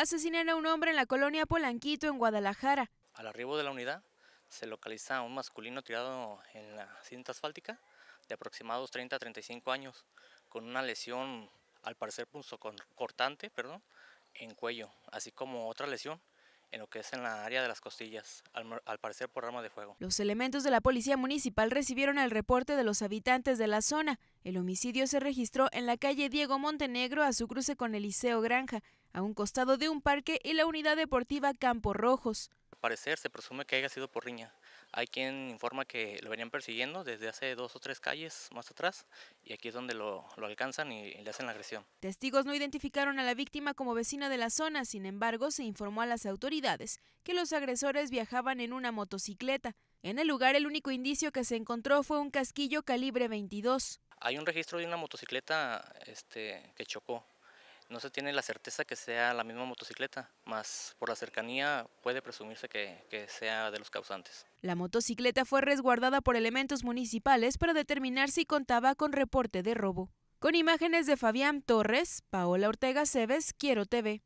Asesinaron a un hombre en la colonia Polanquito, en Guadalajara. Al arribo de la unidad se localiza un masculino tirado en la cinta asfáltica de aproximados 30 a 35 años, con una lesión al parecer punzocortante perdón, en cuello, así como otra lesión en lo que es en la área de las costillas, al, parecer por arma de fuego. Los elementos de la policía municipal recibieron el reporte de los habitantes de la zona. El homicidio se registró en la calle Diego Montenegro a su cruce con Eliseo Granja, a un costado de un parque y la unidad deportiva Campo Rojos parecer se presume que haya sido por riña. Hay quien informa que lo venían persiguiendo desde hace dos o tres calles más atrás y aquí es donde lo, alcanzan y, le hacen la agresión. Testigos no identificaron a la víctima como vecina de la zona, sin embargo se informó a las autoridades que los agresores viajaban en una motocicleta. En el lugar el único indicio que se encontró fue un casquillo calibre 22. Hay un registro de una motocicleta este, que chocó no se tiene la certeza que sea la misma motocicleta, más por la cercanía puede presumirse que, que, sea de los causantes. La motocicleta fue resguardada por elementos municipales para determinar si contaba con reporte de robo. Con imágenes de Fabián Torres, Paola Ortega Cebes, Quiero TV.